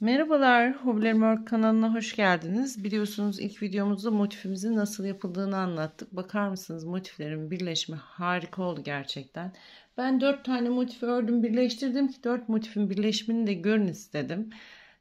Merhabalar, Hobilerim Work kanalına hoş geldiniz. Biliyorsunuz ilk videomuzda motifimizin nasıl yapıldığını anlattık. Bakar mısınız motiflerin birleşimi harika oldu gerçekten. Ben 4 tane motif ördüm, birleştirdim ki 4 motifin birleşimini de görün istedim.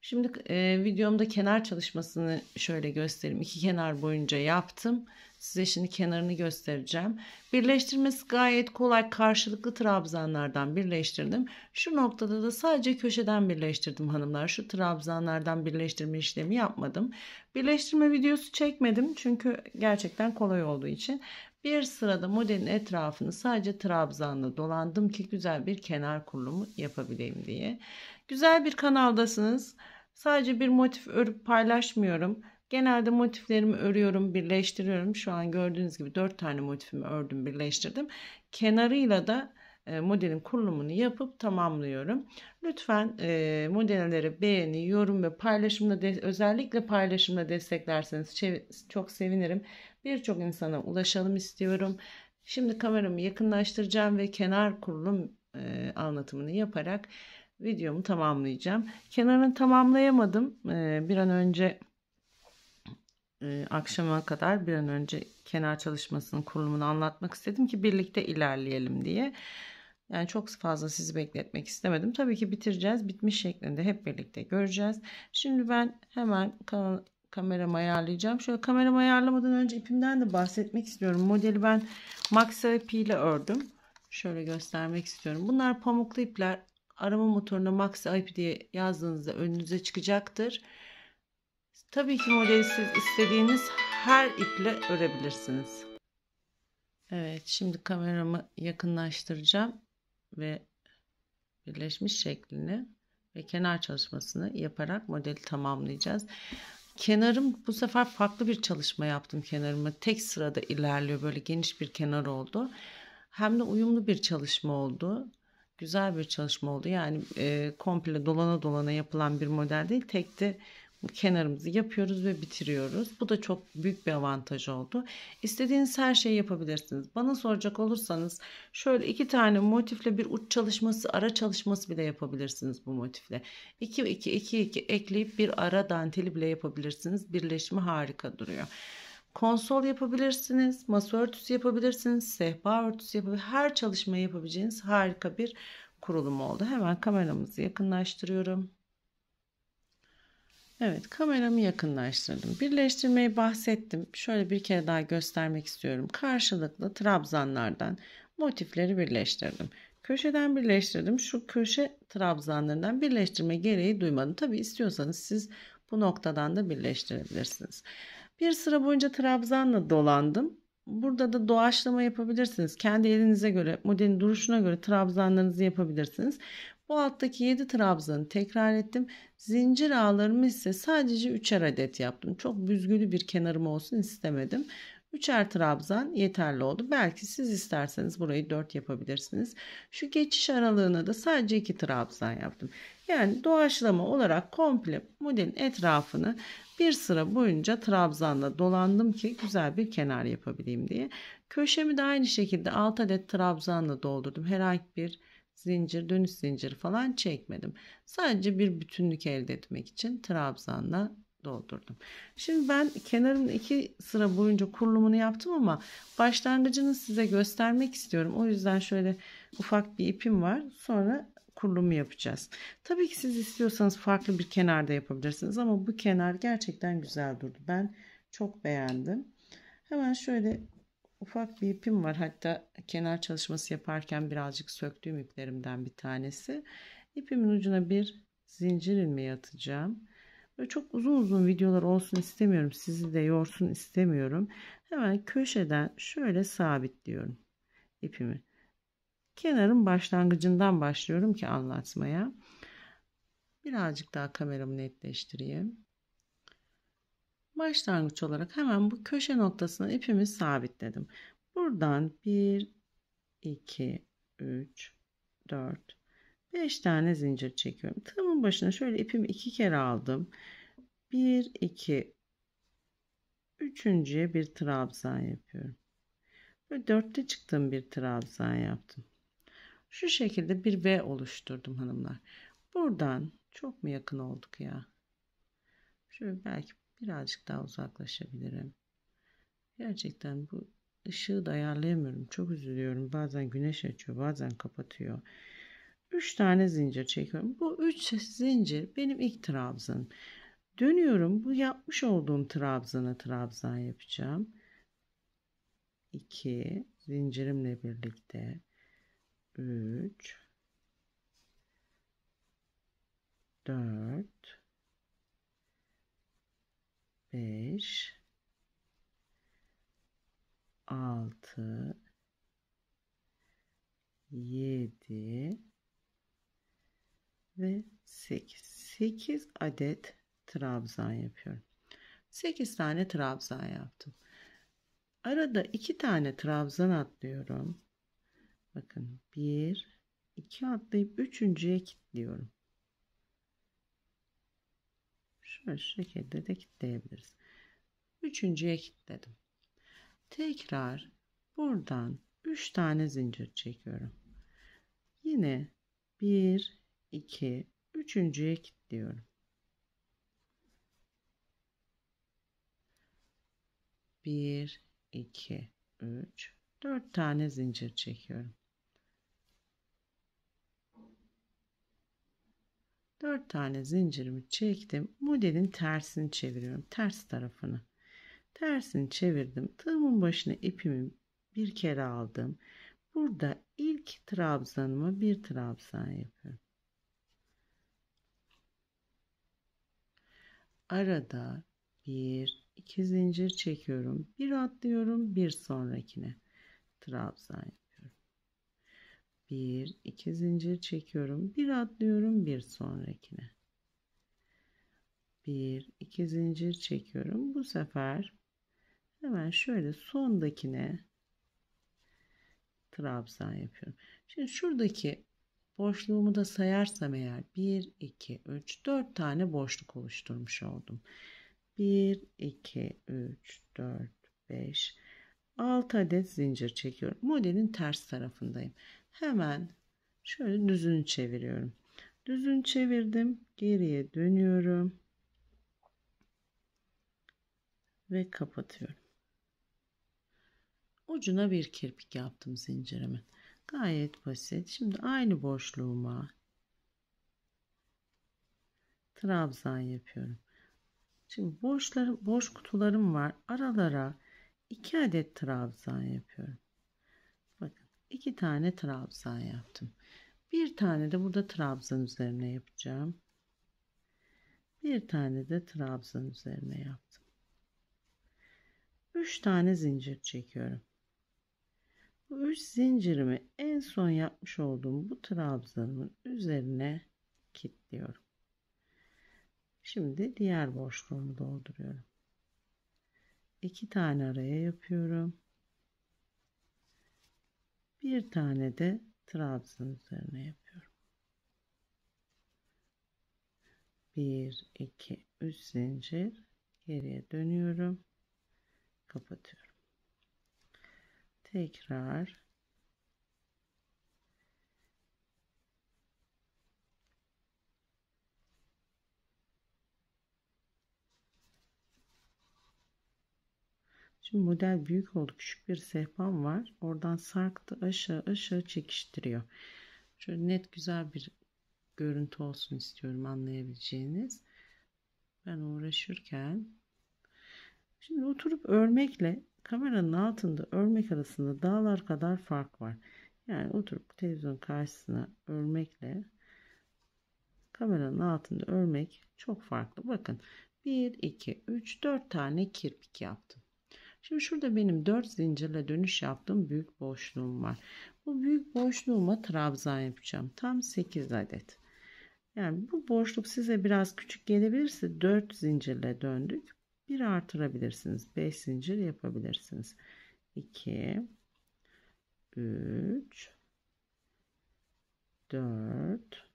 Şimdi e, videomda kenar çalışmasını şöyle göstereyim. İki kenar boyunca yaptım. Size şimdi kenarını göstereceğim. Birleştirmesi gayet kolay. Karşılıklı trabzanlardan birleştirdim. Şu noktada da sadece köşeden birleştirdim hanımlar. Şu trabzanlardan birleştirme işlemi yapmadım. Birleştirme videosu çekmedim. Çünkü gerçekten kolay olduğu için. Bir sırada modelin etrafını sadece trabzanla dolandım ki güzel bir kenar kurulumu yapabileyim diye. Güzel bir kanaldasınız. Sadece bir motif örüp paylaşmıyorum. Genelde motiflerimi örüyorum, birleştiriyorum. Şu an gördüğünüz gibi 4 tane motifimi ördüm, birleştirdim. Kenarıyla da e, modelin kurulumunu yapıp tamamlıyorum. Lütfen e, modellere beğeni, yorum ve paylaşımla de, özellikle paylaşımla desteklerseniz çok sevinirim. Birçok insana ulaşalım istiyorum. Şimdi kameramı yakınlaştıracağım ve kenar kurulum e, anlatımını yaparak videomu tamamlayacağım. Kenarını tamamlayamadım. E, bir an önce e, akşama kadar bir an önce kenar çalışmasının kurulumunu anlatmak istedim ki birlikte ilerleyelim diye. Yani çok fazla sizi bekletmek istemedim. Tabii ki bitireceğiz. Bitmiş şeklinde hep birlikte göreceğiz. Şimdi ben hemen ka kameramı ayarlayacağım. Şöyle kameramı ayarlamadan önce ipimden de bahsetmek istiyorum. Modeli ben Maxa ile ördüm. Şöyle göstermek istiyorum. Bunlar pamuklu ipler. Arama motoruna Maxa ip diye yazdığınızda önünüze çıkacaktır. Tabii ki modeli siz istediğiniz her iple örebilirsiniz. Evet şimdi kameramı yakınlaştıracağım ve birleşmiş şeklini ve kenar çalışmasını yaparak modeli tamamlayacağız. Kenarım bu sefer farklı bir çalışma yaptım kenarımı. Tek sırada ilerliyor böyle geniş bir kenar oldu. Hem de uyumlu bir çalışma oldu. Güzel bir çalışma oldu. Yani e, komple dolana dolana yapılan bir model değil. Tek de kenarımızı yapıyoruz ve bitiriyoruz. Bu da çok büyük bir avantaj oldu. İstediğiniz her şeyi yapabilirsiniz. Bana soracak olursanız şöyle iki tane motifle bir uç çalışması, ara çalışması bile yapabilirsiniz bu motifle. 2 2 2 2 ekleyip bir ara danteli bile yapabilirsiniz. Birleşimi harika duruyor. Konsol yapabilirsiniz, masa örtüsü yapabilirsiniz, sehpa örtüsü yapabilirsiniz. Her çalışmayı yapabileceğiniz harika bir kurulum oldu. Hemen kameramızı yakınlaştırıyorum. Evet kameramı yakınlaştırdım. Birleştirmeyi bahsettim. Şöyle bir kere daha göstermek istiyorum. Karşılıklı trabzanlardan motifleri birleştirdim. Köşeden birleştirdim. Şu köşe trabzanlarından birleştirme gereği duymadım. Tabi istiyorsanız siz bu noktadan da birleştirebilirsiniz. Bir sıra boyunca trabzanla dolandım. Burada da doğaçlama yapabilirsiniz. Kendi elinize göre, modelin duruşuna göre trabzanlarınızı yapabilirsiniz. Bu alttaki 7 trabzanı tekrar ettim. Zincir ağlarımı ise sadece 3'er adet yaptım. Çok büzgülü bir kenarım olsun istemedim. 3'er trabzan yeterli oldu. Belki siz isterseniz burayı 4 yapabilirsiniz. Şu geçiş aralığına da sadece 2 trabzan yaptım. Yani doğaçlama olarak komple modelin etrafını bir sıra boyunca trabzanla dolandım ki güzel bir kenar yapabileyim diye. Köşemi de aynı şekilde 6 adet trabzanla doldurdum. Herhangi bir zincir, dönüş zinciri falan çekmedim. Sadece bir bütünlük elde etmek için trabzanla doldurdum. Şimdi ben kenarın iki sıra boyunca kurulumunu yaptım ama başlangıcını size göstermek istiyorum. O yüzden şöyle ufak bir ipim var. Sonra kurulumu yapacağız. Tabii ki siz istiyorsanız farklı bir kenarda yapabilirsiniz ama bu kenar gerçekten güzel durdu. Ben çok beğendim. Hemen şöyle Ufak bir ipim var. Hatta kenar çalışması yaparken birazcık söktüğüm iplerimden bir tanesi. İpimin ucuna bir zincir ilmeği atacağım. Böyle çok uzun uzun videolar olsun istemiyorum. Sizi de yorsun istemiyorum. Hemen köşeden şöyle sabitliyorum ipimi. Kenarın başlangıcından başlıyorum ki anlatmaya. Birazcık daha kameramı netleştireyim başlangıç olarak hemen bu köşe noktasına ipimi sabitledim. Buradan 1, 2, 3, 4, 5 tane zincir çekiyorum. Tığımın başına şöyle ipimi iki kere aldım. 1, 2, üçüncüye bir trabzan yapıyorum. Böyle dörtte çıktığım bir trabzan yaptım. Şu şekilde bir V oluşturdum hanımlar. Buradan çok mu yakın olduk ya? Şöyle belki Birazcık daha uzaklaşabilirim. Gerçekten bu ışığı da ayarlayamıyorum. Çok üzülüyorum. Bazen güneş açıyor, bazen kapatıyor. 3 tane zincir çekiyorum. Bu 3 zincir benim ilk trabzanım. Dönüyorum. Bu yapmış olduğum trabzana trabzan yapacağım. 2 zincirimle birlikte 3 4 5 6 7 ve 8 8 adet trabzan yapıyorum 8 tane trabzan yaptım arada 2 tane trabzan atlıyorum bakın 1 2 atlayıp üçüncüye kilitliyorum Şöyle şekilde de kitleyebiliriz. Üçüncüye kilitledim. Tekrar buradan 3 tane zincir çekiyorum. Yine 1, 2, 3.ye kilitliyorum. Bir, iki, üç, dört tane zincir çekiyorum. 4 tane zincirimi çektim. Modelin tersini çeviriyorum. Ters tarafını. Tersini çevirdim. Tığımın başına ipimi bir kere aldım. Burada ilk trabzanımı bir trabzan yapıyorum. Arada bir, iki zincir çekiyorum. Bir atlıyorum bir sonrakine trabzan yapıyorum. 1 2 zincir çekiyorum. Bir atlıyorum bir sonrakine. 1 2 zincir çekiyorum. Bu sefer hemen şöyle sondakine trabzan yapıyorum. Şimdi şuradaki boşluğumu da sayarsam eğer 1 2 3 4 tane boşluk oluşturmuş oldum. 1 2 3 4 5 6 adet zincir çekiyorum. Modelin ters tarafındayım hemen şöyle düzünü çeviriyorum. Düzünü çevirdim. Geriye dönüyorum. Ve kapatıyorum. Ucuna bir kirpik yaptım zincirimin. Gayet basit. Şimdi aynı boşluğuma trabzan yapıyorum. Şimdi boşlar, boş kutularım var. Aralara 2 adet trabzan yapıyorum iki tane trabzan yaptım. Bir tane de burada trabzan üzerine yapacağım. Bir tane de trabzan üzerine yaptım. Üç tane zincir çekiyorum. Bu üç zincirimi en son yapmış olduğum bu trabzanın üzerine kilitliyorum. Şimdi diğer boşluğumu dolduruyorum. İki tane araya yapıyorum. Bir tane de trabzan üzerine yapıyorum. 1 2 3 zincir geriye dönüyorum. Kapatıyorum. Tekrar Şimdi model büyük oldu. Küçük bir sehpam var. Oradan sarktı aşağı aşağı çekiştiriyor. Şöyle net güzel bir görüntü olsun istiyorum anlayabileceğiniz. Ben uğraşırken şimdi oturup örmekle kameranın altında örmek arasında dağlar kadar fark var. Yani oturup televizyon karşısına örmekle kameranın altında örmek çok farklı. Bakın 1 2 3 4 tane kirpik yaptım. Şimdi şurada benim 4 zincirle dönüş yaptığım büyük boşluğum var. Bu büyük boşluğuma trabzan yapacağım. Tam 8 adet. Yani bu boşluk size biraz küçük gelebilirse 4 zincirle döndük. Bir artırabilirsiniz. 5 zincir yapabilirsiniz. 2 3 4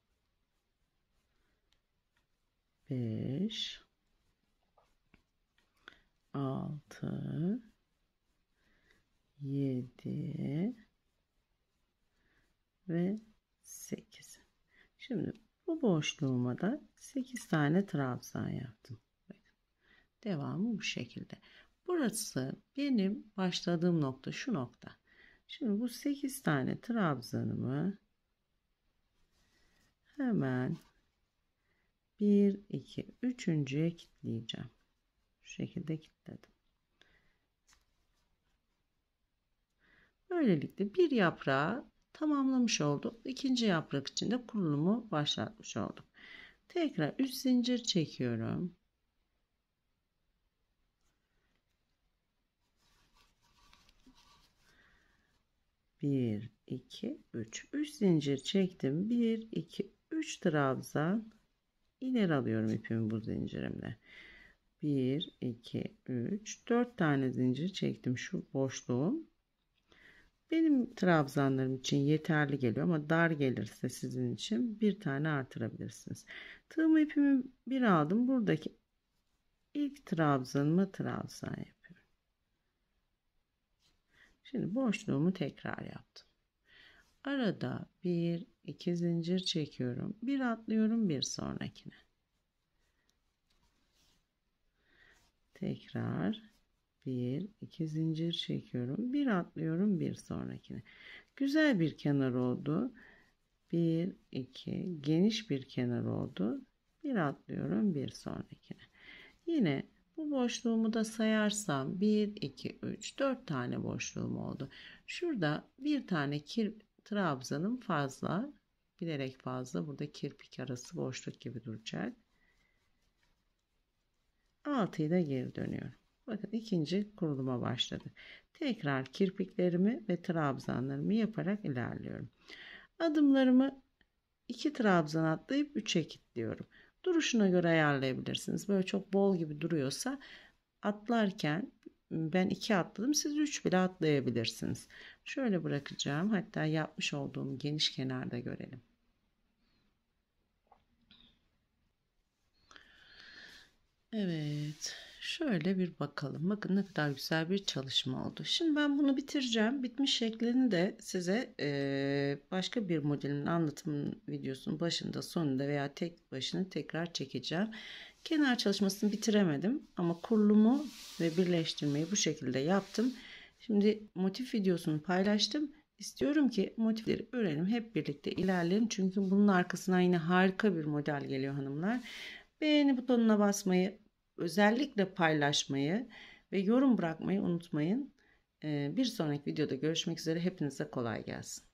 5 altı, yedi ve sekiz. Şimdi bu boşluğuma da sekiz tane trabzan yaptım. Devamı bu şekilde. Burası benim başladığım nokta şu nokta. Şimdi bu 8 tane trabzanımı hemen 1 2 3.ye kilitleyeceğim. Şu şekilde kilitledim. Böylelikle bir yaprağı tamamlamış olduk. İkinci yaprak için de kurulumu başlatmış olduk. Tekrar 3 zincir çekiyorum. Bir, iki, üç. Üç zincir çektim. Bir, iki, üç trabzan ileri alıyorum ipimi bu zincirimle. Bir, iki, üç. Dört tane zincir çektim şu boşluğum. Benim trabzanlarım için yeterli geliyor ama dar gelirse sizin için bir tane artırabilirsiniz. Tığımı ipimi bir aldım. Buradaki ilk trabzanımı trabzan yapıyorum. Şimdi boşluğumu tekrar yaptım. Arada bir iki zincir çekiyorum. Bir atlıyorum bir sonrakine. Tekrar bir iki zincir çekiyorum bir atlıyorum bir sonrakine güzel bir kenar oldu bir iki geniş bir kenar oldu bir atlıyorum bir sonrakine yine bu boşluğumu da sayarsam 1 2 3 4 tane boşluğum oldu şurada bir tane kir trabzanım fazla bilerek fazla burada kirpik arası boşluk gibi duracak 6'yı da geri dönüyorum Bakın ikinci kuruluma başladı. Tekrar kirpiklerimi ve trabzanlarımı yaparak ilerliyorum. Adımlarımı iki trabzan atlayıp üçe kilitliyorum. Duruşuna göre ayarlayabilirsiniz. Böyle çok bol gibi duruyorsa atlarken ben iki atladım. Siz üç bile atlayabilirsiniz. Şöyle bırakacağım. Hatta yapmış olduğum geniş kenarda görelim. Evet. Şöyle bir bakalım. Bakın ne kadar güzel bir çalışma oldu. Şimdi ben bunu bitireceğim. Bitmiş şeklini de size başka bir modelin anlatım videosunun başında sonunda veya tek başına tekrar çekeceğim. Kenar çalışmasını bitiremedim ama kurulumu ve birleştirmeyi bu şekilde yaptım. Şimdi motif videosunu paylaştım. İstiyorum ki motifleri öğrenelim hep birlikte ilerleyelim. Çünkü bunun arkasına yine harika bir model geliyor hanımlar. Beğeni butonuna basmayı özellikle paylaşmayı ve yorum bırakmayı unutmayın. Bir sonraki videoda görüşmek üzere. Hepinize kolay gelsin.